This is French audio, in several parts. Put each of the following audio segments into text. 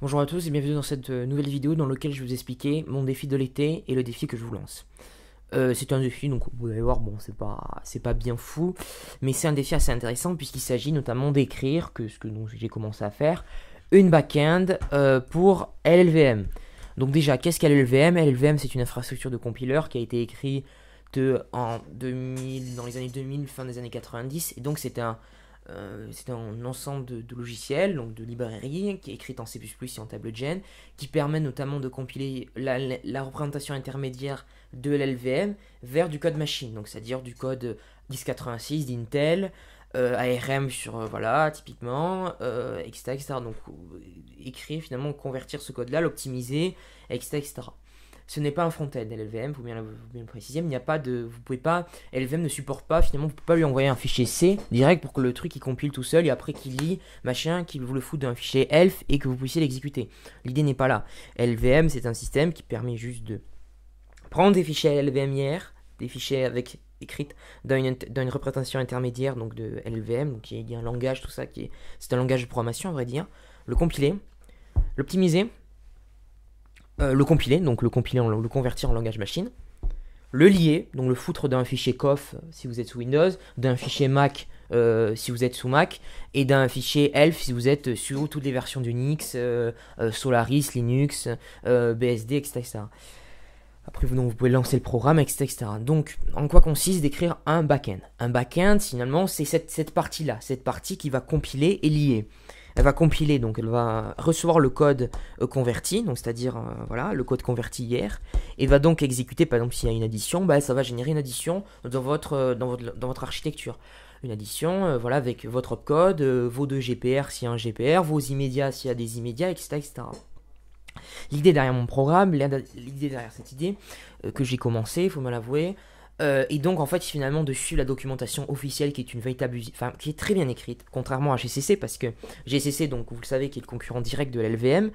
Bonjour à tous et bienvenue dans cette euh, nouvelle vidéo dans laquelle je vais vous expliquer mon défi de l'été et le défi que je vous lance. Euh, c'est un défi, donc vous allez voir, bon, c'est pas, pas bien fou, mais c'est un défi assez intéressant puisqu'il s'agit notamment d'écrire, que ce que j'ai commencé à faire, une back-end euh, pour LLVM. Donc déjà, qu'est-ce qu'est LLVM LLVM, c'est une infrastructure de compiler qui a été écrite en 2000, dans les années 2000, fin des années 90, et donc c'est un, euh, c'est un ensemble de, logiciels, donc de librairies, qui est écrite en C++ et en table de qui permet notamment de compiler la, représentation intermédiaire de l'LVM vers du code machine, donc c'est-à-dire du code 1086 d'Intel, euh, ARM sur euh, voilà typiquement, etc., etc., Donc écrire finalement convertir ce code-là, l'optimiser, etc ce n'est pas un front-end LVM. vous bien, faut bien le il n'y a pas de, vous pouvez pas, LVM ne supporte pas, finalement, vous pouvez pas lui envoyer un fichier C direct pour que le truc il compile tout seul et après qu'il lit, machin, qu'il vous le fout d'un fichier ELF et que vous puissiez l'exécuter. L'idée n'est pas là. LVM, c'est un système qui permet juste de prendre des fichiers LLVM hier, des fichiers avec écrite dans une, dans représentation intermédiaire donc de LVM, donc il y a un langage, tout ça, qui est, c'est un langage de programmation, à vrai dire, le compiler, l'optimiser, euh, le compiler, donc le compiler, en, le convertir en langage machine, le lier, donc le foutre d'un fichier coff euh, si vous êtes sous Windows, d'un fichier Mac euh, si vous êtes sous Mac, et d'un fichier ELF si vous êtes sur toutes les versions d'Unix, Solaris, Linux, BSD, etc. Après, vous, pouvez lancer le programme, etc., Donc, en quoi consiste d'écrire un backend Un backend, finalement, c'est cette, partie-là, cette partie qui va compiler et lier. Elle va compiler, donc elle va recevoir le code euh, converti, donc c'est-à-dire euh, voilà le code converti hier, et va donc exécuter. Par exemple, s'il y a une addition, bah, ça va générer une addition dans votre, euh, dans votre, architecture une addition, voilà, avec votre opcode, vos deux GPR s'il y a un GPR, vos immédiats s'il y a des immédiats, etc., etc. L'idée derrière mon programme, l'idée derrière cette idée, euh, que j'ai commencé, il faut me l'avouer, euh, et donc en fait finalement de suivre la documentation officielle qui est une véritable enfin qui est très bien écrite, contrairement à GCC, parce que GCC, donc vous le savez, qui est le concurrent direct de l'LVM,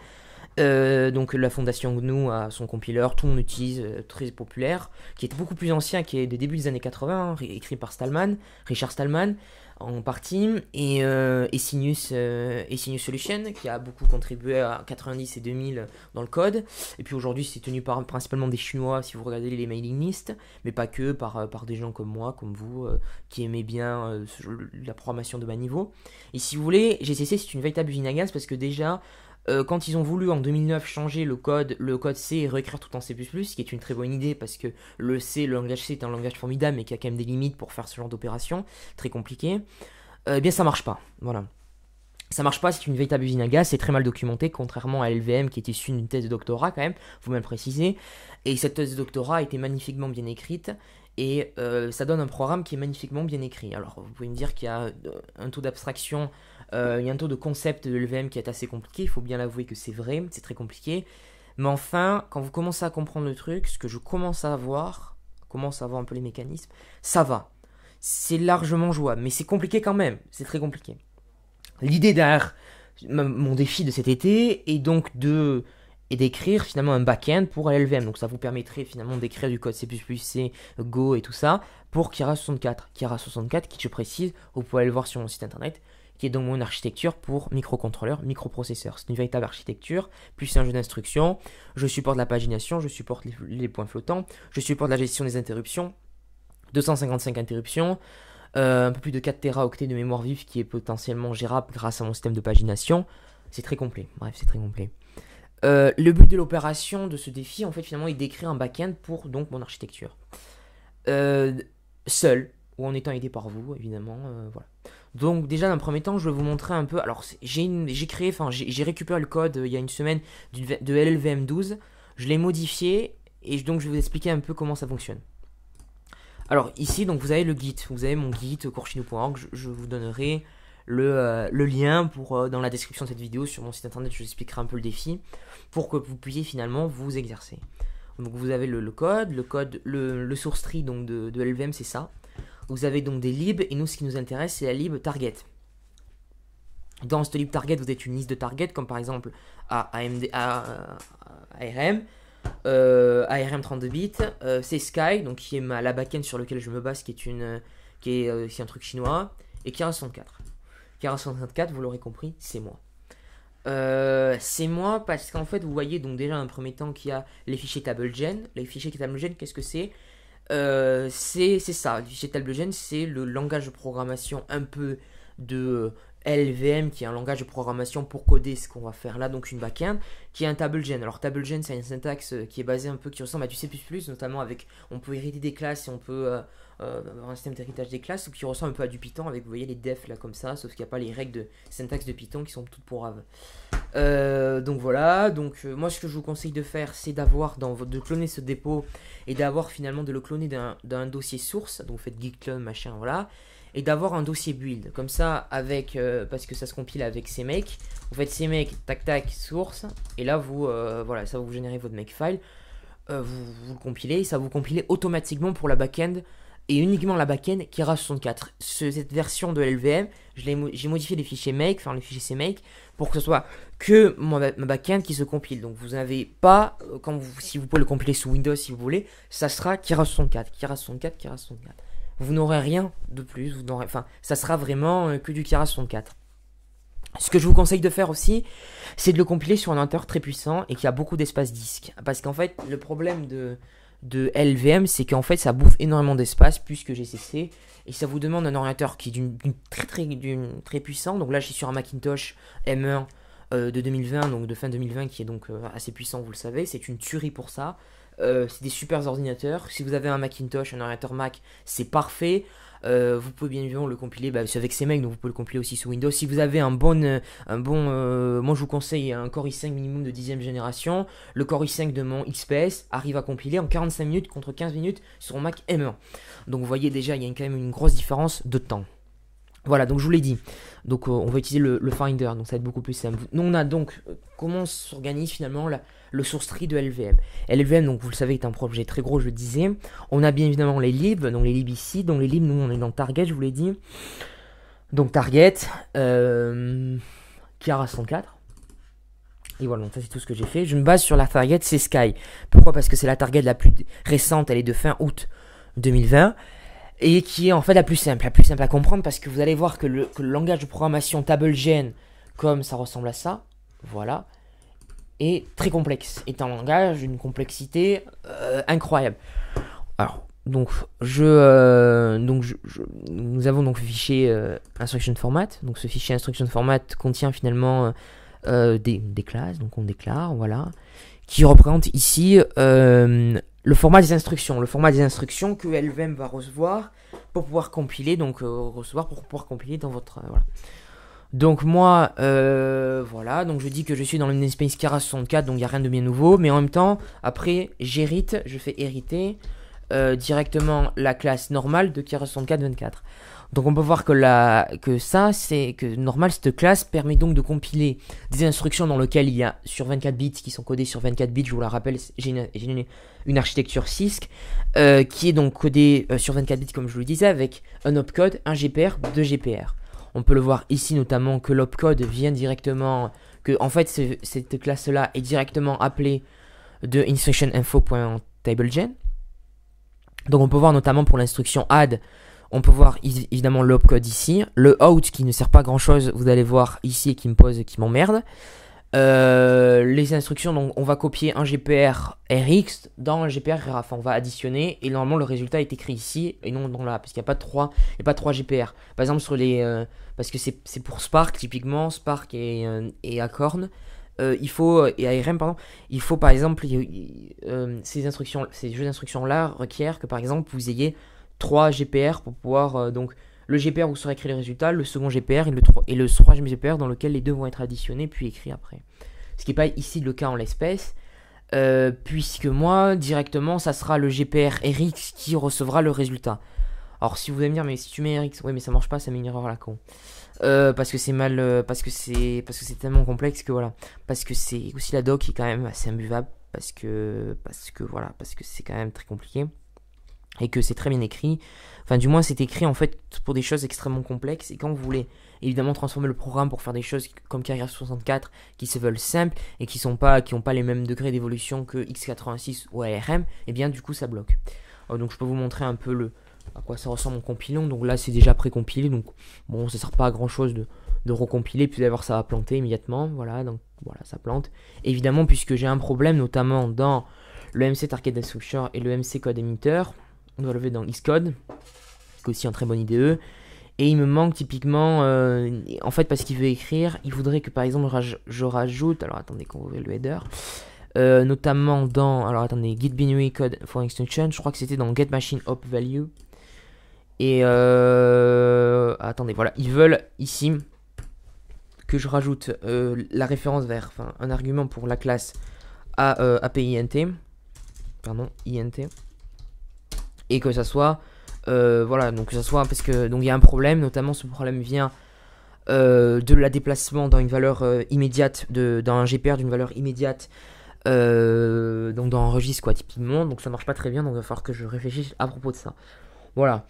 euh, donc la fondation GNU a son compiler, tout on utilise, très populaire, qui est beaucoup plus ancien, qui est des débuts des années 80, hein, écrit par Stallman, Richard Stallman, en partie, et, euh, Sinus, euh, et, Sinus, Solution, qui a beaucoup contribué à 90 et 2000 dans le code. Et puis aujourd'hui, c'est tenu par principalement des Chinois, si vous regardez les mailing lists, mais pas que, par, euh, par des gens comme moi, comme vous, qui aimez bien la programmation de bas niveau. Et si vous voulez, GCC, c'est une véritable usine à gaz, parce que déjà, euh, quand ils ont voulu en 2009 changer le code, le code C et réécrire tout en C++, ce qui est une très bonne idée parce que le C, le langage C est un langage formidable mais qui a quand même des limites pour faire ce genre d'opération, très compliqué, euh, eh bien ça marche pas. Voilà. Ça marche pas, c'est une véritable usine à gaz, c'est très mal documenté, contrairement à LVM qui est issu d'une thèse de doctorat quand même, vous même précisez, Et cette thèse de doctorat a été magnifiquement bien écrite, et euh, ça donne un programme qui est magnifiquement bien écrit. Alors vous pouvez me dire qu'il y a euh, un taux d'abstraction, euh, il y a un taux de concept de l'EVM qui est assez compliqué, il faut bien l'avouer que c'est vrai, c'est très compliqué. Mais enfin, quand vous commencez à comprendre le truc, ce que je commence à voir, commence à voir un peu les mécanismes, ça va. C'est largement jouable, mais c'est compliqué quand même, c'est très compliqué. L'idée derrière mon défi de cet été est donc de d'écrire finalement un back-end pour LLVM. Donc ça vous permettrait finalement d'écrire du code C++, C, Go et tout ça pour Kira 64. Kira 64 qui, je précise, vous pouvez le voir sur mon site internet, qui est donc mon architecture pour microcontrôleur, microprocesseur. C'est une véritable architecture, plus un jeu d'instruction. Je supporte la pagination, je supporte les, points flottants, je supporte la gestion des interruptions, 255 interruptions, euh, un peu plus de 4 Teraoctets de mémoire vive qui est potentiellement gérable grâce à mon système de pagination. C'est très complet, bref, c'est très complet. Euh, le but de l'opération, de ce défi, en fait, finalement, est d'écrire un back pour donc mon architecture. Euh, seul, ou en étant aidé par vous, évidemment. Euh, voilà. Donc déjà, dans premier temps, je vais vous montrer un peu... Alors, j'ai créé, enfin, j'ai récupéré le code il y a une semaine de LLVM12. Je l'ai modifié, et donc je vais vous expliquer un peu comment ça fonctionne. Alors ici, donc vous avez le Git, vous avez mon Git, corchino.org, je, vous donnerai euh, le, lien pour, euh, dans la description de cette vidéo sur mon site internet, je vous expliquerai un peu le défi pour que vous puissiez finalement vous exercer. Donc vous avez le, code, le code, le, source tree donc de, LVM c'est ça. Vous avez donc des libs et nous ce qui nous intéresse c'est la lib target. Dans cette lib target vous êtes une liste de target comme par exemple AMD, ARM, euh, ARM 32 euh, bits, euh, c'est Sky donc qui est ma, la backend sur laquelle je me base qui est une qui est, un truc chinois et qui est un 104. 464, vous l'aurez compris, c'est moi. Euh, c'est moi parce qu'en fait, vous voyez donc déjà un premier temps qu'il y a les fichiers TableGen. Les fichiers TableGen, qu'est-ce que euh, c'est C'est ça. Les fichiers TableGen, c'est le langage de programmation un peu de LVM, qui est un langage de programmation pour coder ce qu'on va faire là, donc une backend, qui est un TableGen. Alors TableGen, c'est une syntaxe qui est basée un peu, qui ressemble à du C++, notamment avec, on peut hériter des classes et on peut, euh, euh, un système d'héritage des classes qui ressemble un peu à du Python avec, vous voyez, les defs là comme ça, sauf qu'il n'y a pas les règles de syntaxe de Python qui sont toutes pour euh, donc voilà, donc euh, moi ce que je vous conseille de faire c'est d'avoir dans de cloner ce dépôt et d'avoir finalement de le cloner d'un dossier source, donc vous faites git clone machin voilà, et d'avoir un dossier build comme ça avec parce que ça se compile avec CMake, vous faites CMake, tac tac source et là vous voilà ça vous générez votre makefile, vous, vous compilez ça vous compilez automatiquement pour la backend et uniquement la backend qui kira 64. cette version de LVM, j'ai modifié les fichiers make, enfin les fichiers CMake, pour que ce soit que ma, ma backend qui se compile. Donc vous n'avez pas, euh, quand vous, si vous pouvez le compiler sous Windows si vous voulez, ça sera kira 64, kira 64, kira 64. Vous n'aurez rien de plus, enfin ça sera vraiment euh, que du kira 64. Ce que je vous conseille de faire aussi, c'est de le compiler sur un ordinateur très puissant et qui a beaucoup d'espace disque. Parce qu'en fait, le problème de, de LVM, c'est qu'en fait ça bouffe énormément d'espace puisque que GCC et ça vous demande un ordinateur qui est d'une, très, très, d'une, très puissant. Donc là, je suis sur un Macintosh M1 euh, de 2020, donc de fin 2020, qui est donc euh, assez puissant, vous le savez. C'est une tuerie pour ça. Euh, c'est des super ordinateurs. Si vous avez un Macintosh, un ordinateur Mac, c'est parfait. Euh, vous pouvez bien évidemment le compiler bah, avec ces mecs, donc vous pouvez le compiler aussi sous Windows. Si vous avez un bon, euh, un bon, euh, moi je vous conseille un Core i5 minimum de 10ème génération. Le Core i5 de mon XPS arrive à compiler en 45 minutes contre 15 minutes sur mon Mac M1. Donc vous voyez déjà, il y a quand même une grosse différence de temps. Voilà, donc je vous l'ai dit. Donc euh, on va utiliser le, Finder, donc ça va être beaucoup plus simple. Nous on a donc euh, comment s'organise finalement la, le source tree de LVM. LVM, donc vous le savez, est un projet très gros, je le disais. On a bien évidemment les libs, donc les libs ici. Donc les libs, nous on est dans Target, je vous l'ai dit. Donc Target, euh, Kiara 104 Et voilà, donc ça c'est tout ce que j'ai fait. Je me base sur la Target, c'est Sky. Pourquoi Parce que c'est la Target la plus récente, elle est de fin août 2020 et qui est en fait la plus simple, la plus simple à comprendre parce que vous allez voir que le, langage de programmation TableGen, comme ça ressemble à ça, voilà, est très complexe, est un langage d'une complexité euh, incroyable. Alors, donc, je, euh, donc nous avons donc le fichier euh, instruction format. Donc, ce fichier instruction format contient finalement des, des, classes, donc on déclare, voilà, qui représente ici le format des instructions, le format des instructions que LVM va recevoir pour pouvoir compiler, donc euh, recevoir pour pouvoir compiler dans votre euh, Donc moi, euh, voilà, donc je dis que je suis dans le namespace Kara 64, donc il n'y a rien de bien nouveau, mais en même temps, après j'hérite, je fais hériter directement la classe normale de Kara 64 24. Donc on peut voir que, la, que ça, c'est que normal, cette classe permet donc de compiler des instructions dans lesquelles il y a sur 24 bits, qui sont codés sur 24 bits, je vous la rappelle, j'ai une, architecture CISC, euh, qui est donc codée euh, sur 24 bits comme je vous le disais, avec un opcode, un GPR, deux GPR. On peut le voir ici notamment que l'opcode vient directement, que en fait cette classe-là est directement appelée de instruction Donc on peut voir notamment pour l'instruction add on peut voir évidemment l'opcode ici. Le out qui ne sert pas grand chose, vous allez voir ici et qui me pose qui m'emmerde. Euh, les instructions, donc on va copier un GPR RX dans un GPR RAF. on va additionner et normalement le résultat est écrit ici et non dans là parce qu'il n'y a pas trois et pas 3 GPR. Par exemple sur les euh, parce que c'est pour Spark typiquement Spark et, euh, et il faut et ARM pardon, il faut par exemple ces instructions, ces jeux d'instructions là requièrent que par exemple vous ayez 3 GPR pour pouvoir euh, donc le GPR où sera écrit le résultat, le second GPR et le, 3, et le GPR dans lequel les deux vont être additionnés puis écrits après. Ce qui n'est pas ici le cas en l'espèce, euh, puisque moi directement ça sera le GPR RX qui recevra le résultat. Alors si vous allez me dire mais si tu mets RX, oui mais ça marche pas, ça met une erreur à la con. Euh, parce que c'est mal, parce que c'est, parce que c'est tellement complexe que voilà, parce que c'est aussi la doc qui est quand même assez imbuvable, parce que, parce que voilà, parce que c'est quand même très compliqué et que c'est très bien écrit. Enfin, du moins, c'est écrit en fait pour des choses extrêmement complexes. Et quand vous voulez évidemment transformer le programme pour faire des choses comme Carrière 64 qui se veulent simples et qui sont pas, qui ont pas les mêmes degrés d'évolution que x86 ou ARM, et eh bien du coup ça bloque. Euh, donc je peux vous montrer un peu le à quoi ça ressemble en compilant. Donc là, c'est déjà précompilé, donc bon, ça sert pas à grand chose de, recompiler. Puis d'avoir ça va planter immédiatement. Voilà, donc voilà, ça plante. Évidemment, puisque j'ai un problème, notamment dans le MC Target Destruction et le MC Code Emitter on doit lever dans Xcode, qui est aussi un très bon IDE. Et il me manque typiquement, euh, en fait, parce qu'il veut écrire, il voudrait que par exemple je rajoute, alors attendez qu'on ouvre le header, euh, notamment dans, alors attendez, Git Binary Code for Extension, je crois que c'était dans Get Machine Op Value. Et euh, attendez, voilà, ils veulent ici que je rajoute euh, la référence vers, enfin, un argument pour la classe à API pardon, INT, et que ça soit euh, voilà donc ça soit parce que donc il y a un problème notamment ce problème vient euh, de la déplacement dans une valeur euh, immédiate de dans un GPR d'une valeur immédiate donc dans un registre quoi typiquement donc ça marche pas très bien donc il va falloir que je réfléchisse à propos de ça voilà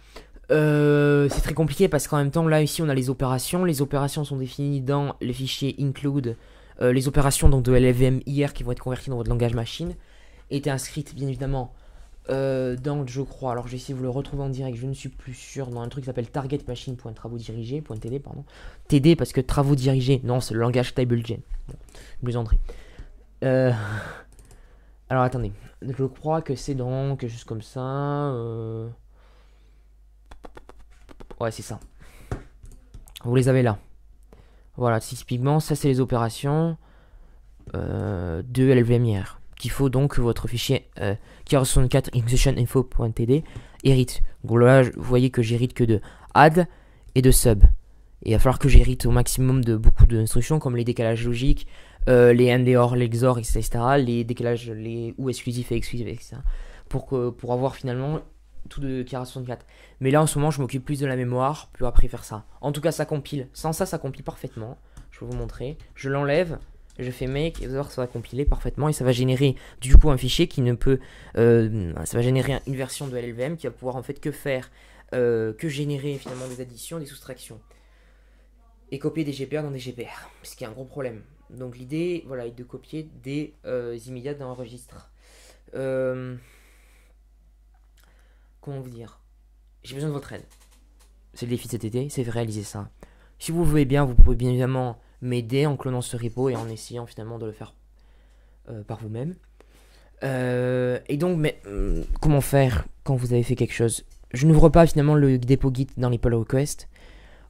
c'est très compliqué parce qu'en même temps là ici on a les opérations les opérations sont définies dans les fichiers include les opérations donc de LVM hier qui vont être converties dans votre langage machine étaient inscrites bien évidemment euh, donc je crois, alors je vais de vous le retrouver en direct, je ne suis plus sûr, dans un truc qui s'appelle target .td, pardon. TD parce que travaux dirigés, non, c'est le langage TableGen. Bon, Euh... Alors attendez, je crois que c'est Donc juste comme ça. Euh, ouais, c'est ça. Vous les avez là. Voilà, pigments, ça c'est les opérations euh, de LVMIR qu'il faut donc que votre fichier euh, 64 info.td hérite. Donc là, vous voyez que j'hérite que de add et de sub. Et il va falloir que j'hérite au maximum de beaucoup d'instructions comme les décalages logiques, euh, les NDOR, les XOR, etc., les décalages les ou exclusifs et exclusifs, etc. Pour, que, pour avoir finalement tout de 64. Mais là en ce moment, je m'occupe plus de la mémoire, plus après faire ça. En tout cas, ça compile. Sans ça, ça compile parfaitement. Je vais vous montrer. Je l'enlève je fais make et vous ça va compiler parfaitement et ça va générer du coup un fichier qui ne peut euh, ça va générer une version de LLVM qui va pouvoir en fait que faire euh, que générer finalement des additions des soustractions et copier des GPR dans des GPR ce qui est un gros problème donc l'idée voilà est de copier des euh, dans un registre euh, comment vous dire j'ai besoin de votre aide c'est le défi de cet été c'est réaliser ça si vous voulez bien vous pouvez bien évidemment m'aider en clonant ce repo et en essayant finalement de le faire euh, par vous-même. Euh, et donc, mais hmm, comment faire quand vous avez fait quelque chose Je n'ouvre pas finalement le dépôt Git dans les pull requests.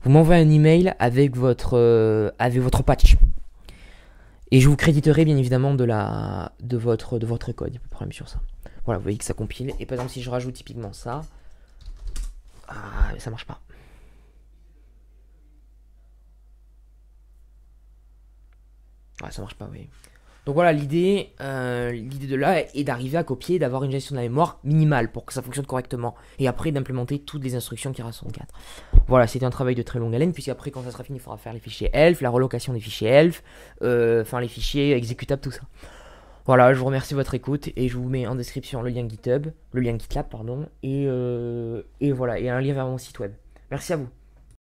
Vous m'envoyez un email avec votre, euh, avec votre patch. Et je vous créditerai bien évidemment de, la, de, votre, de code. Il n'y a pas de problème sur ça. Voilà, vous voyez que ça compile. Et par exemple, si je rajoute typiquement ça, ah, ça marche pas. Ouais, ça marche pas, oui. Donc voilà, l'idée, euh, l'idée de là est d'arriver à copier, d'avoir une gestion de la mémoire minimale pour que ça fonctionne correctement. Et après d'implémenter toutes les instructions qui restent 4 Voilà, c'était un travail de très longue haleine, puisqu'après quand ça sera fini, il faudra faire les fichiers ELF, la relocation des fichiers ELF, euh, enfin les fichiers exécutables, tout ça. Voilà, je vous remercie de votre écoute et je vous mets en description le lien GitHub, le lien GitLab, pardon, et, euh, et voilà, et un lien vers mon site web. Merci à vous.